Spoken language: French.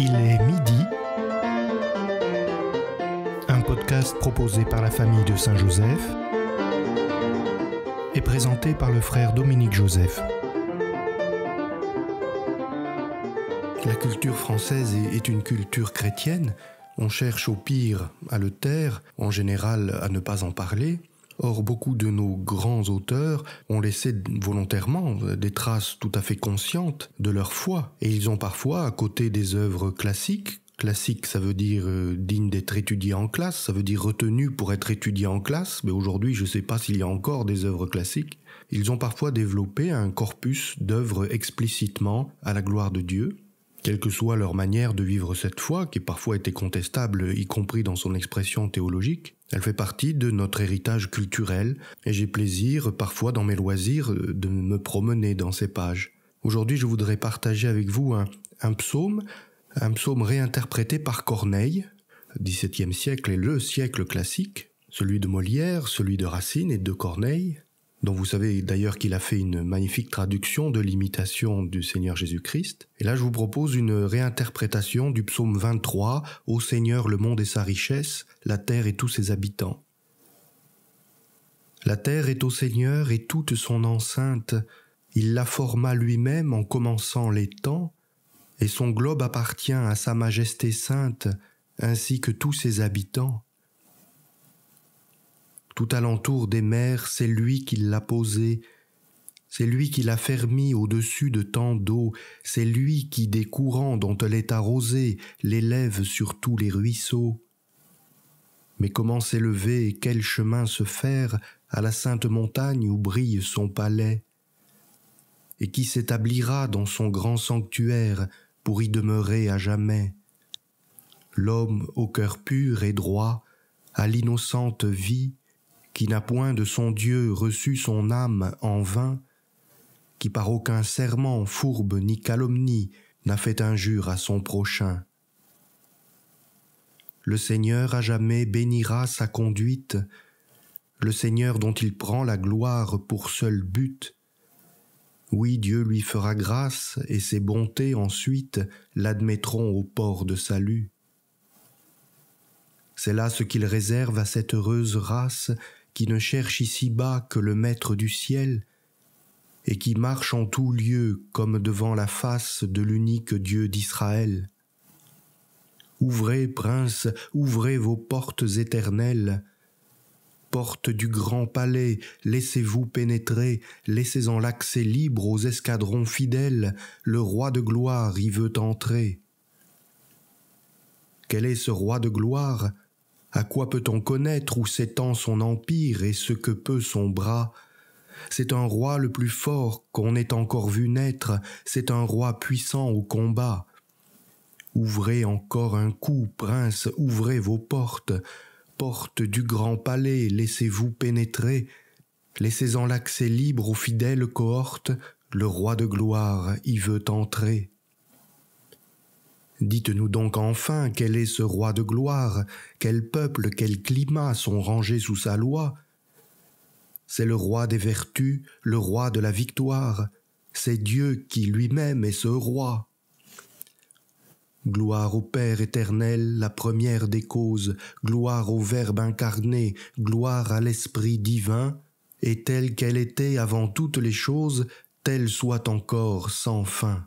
Il est midi. Un podcast proposé par la famille de Saint-Joseph et présenté par le frère Dominique Joseph. La culture française est une culture chrétienne. On cherche au pire à le taire, en général à ne pas en parler. Or, beaucoup de nos grands auteurs ont laissé volontairement des traces tout à fait conscientes de leur foi, et ils ont parfois, à côté des œuvres classiques, classiques ça veut dire euh, digne d'être étudié en classe, ça veut dire retenu pour être étudié en classe, mais aujourd'hui je ne sais pas s'il y a encore des œuvres classiques. Ils ont parfois développé un corpus d'œuvres explicitement à la gloire de Dieu, quelle que soit leur manière de vivre cette foi, qui parfois était contestable, y compris dans son expression théologique, elle fait partie de notre héritage culturel, et j'ai plaisir, parfois dans mes loisirs, de me promener dans ces pages. Aujourd'hui, je voudrais partager avec vous un, psaume, un psaume réinterprété par Corneille, XVIIe siècle et le siècle classique, celui de Molière, celui de Racine et de Corneille, dont vous savez d'ailleurs qu'il a fait une magnifique traduction de l'imitation du Seigneur Jésus-Christ. Et là, je vous propose une réinterprétation du psaume 23, Au Seigneur, le monde et sa richesse, la terre et tous ses habitants. La terre est au Seigneur et toute son enceinte, il la forma lui-même en commençant les temps, et son globe appartient à Sa Majesté sainte, ainsi que tous ses habitants. Tout alentour des mers, c'est lui qui l'a posée. C'est lui qui l'a fermi au-dessus de tant d'eau, c'est lui qui, des courants dont elle est arrosée, l'élève sur tous les ruisseaux. Mais comment s'élever et quel chemin se faire à la sainte montagne où brille son palais Et qui s'établira dans son grand sanctuaire pour y demeurer à jamais L'homme au cœur pur et droit, à l'innocente vie, qui n'a point de son Dieu reçu son âme en vain, qui par aucun serment, fourbe ni calomnie n'a fait injure à son prochain. Le Seigneur à jamais bénira sa conduite, le Seigneur dont il prend la gloire pour seul but. Oui, Dieu lui fera grâce et ses bontés ensuite l'admettront au port de salut. C'est là ce qu'il réserve à cette heureuse race qui ne cherche ici-bas que le Maître du ciel, et qui marche en tout lieu comme devant la face de l'unique Dieu d'Israël. Ouvrez, princes, ouvrez vos portes éternelles, portes du grand palais, laissez-vous pénétrer, laissez-en l'accès libre aux escadrons fidèles, le roi de gloire y veut entrer. Quel est ce roi de gloire à quoi peut-on connaître où s'étend son empire et ce que peut son bras C'est un roi le plus fort qu'on ait encore vu naître, c'est un roi puissant au combat. Ouvrez encore un coup, prince, ouvrez vos portes, portes du grand palais, laissez-vous pénétrer, laissez-en l'accès libre aux fidèles cohortes, le roi de gloire y veut entrer. Dites-nous donc enfin quel est ce roi de gloire, quel peuple, quel climat sont rangés sous sa loi. C'est le roi des vertus, le roi de la victoire, c'est Dieu qui lui-même est ce roi. Gloire au Père éternel, la première des causes, gloire au Verbe incarné, gloire à l'Esprit divin, et telle qu'elle était avant toutes les choses, telle soit encore sans fin.